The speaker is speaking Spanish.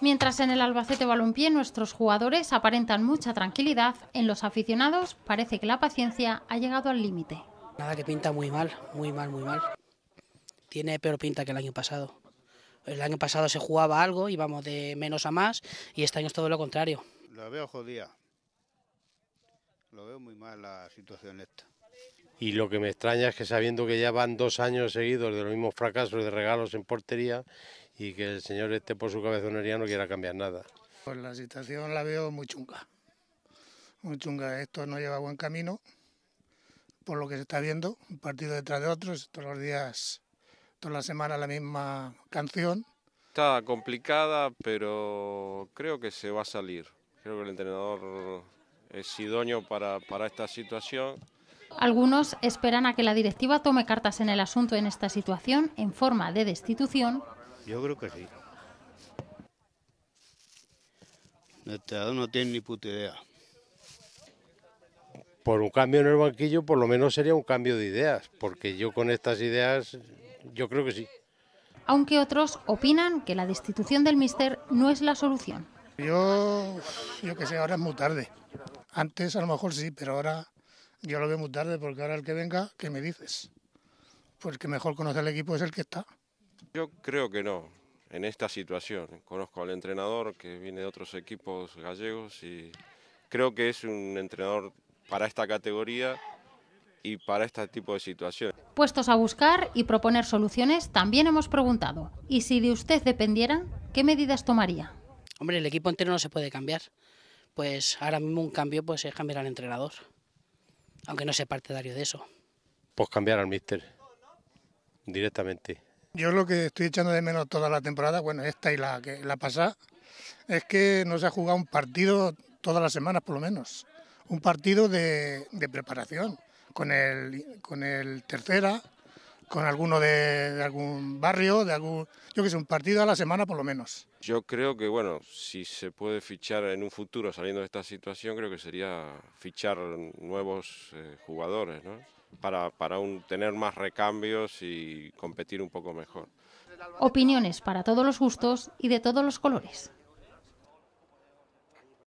Mientras en el Albacete Balompié nuestros jugadores aparentan mucha tranquilidad, en los aficionados parece que la paciencia ha llegado al límite. Nada que pinta muy mal, muy mal, muy mal. Tiene peor pinta que el año pasado. El año pasado se jugaba algo, íbamos de menos a más, y este año es todo lo contrario. Lo veo jodida. Lo veo muy mal la situación esta. Y lo que me extraña es que sabiendo que ya van dos años seguidos de los mismos fracasos de regalos en portería y que el señor este por su cabezonería no quiera cambiar nada. Pues la situación la veo muy chunga. Muy chunga. Esto no lleva buen camino, por lo que se está viendo, un partido detrás de otro, todos los días, toda la semana la misma canción. Está complicada, pero creo que se va a salir. Creo que el entrenador es idóneo para, para esta situación. Algunos esperan a que la directiva tome cartas en el asunto en esta situación en forma de destitución. Yo creo que sí. No, no tiene ni puta idea. Por un cambio en el banquillo, por lo menos sería un cambio de ideas, porque yo con estas ideas, yo creo que sí. Aunque otros opinan que la destitución del mister no es la solución. Yo, yo que sé, ahora es muy tarde. Antes a lo mejor sí, pero ahora yo lo veo muy tarde porque ahora el que venga, ¿qué me dices? Pues que mejor conoce el equipo es el que está. Yo creo que no, en esta situación. Conozco al entrenador que viene de otros equipos gallegos y creo que es un entrenador para esta categoría y para este tipo de situaciones. Puestos a buscar y proponer soluciones, también hemos preguntado, ¿y si de usted dependieran, qué medidas tomaría? Hombre, el equipo entero no se puede cambiar. Pues ahora mismo un cambio pues es cambiar al entrenador aunque no sea partidario de eso. Pues cambiar al míster directamente. Yo lo que estoy echando de menos toda la temporada, bueno, esta y la, que, la pasada, es que no se ha jugado un partido todas las semanas por lo menos. Un partido de, de preparación, con el, con el tercera, con alguno de, algún barrio, de algún, yo que sé, un partido a la semana por lo menos. Yo creo que, bueno, si se puede fichar en un futuro saliendo de esta situación, creo que sería fichar nuevos eh, jugadores, ¿no? Para, para un, tener más recambios y competir un poco mejor. Opiniones para todos los gustos y de todos los colores.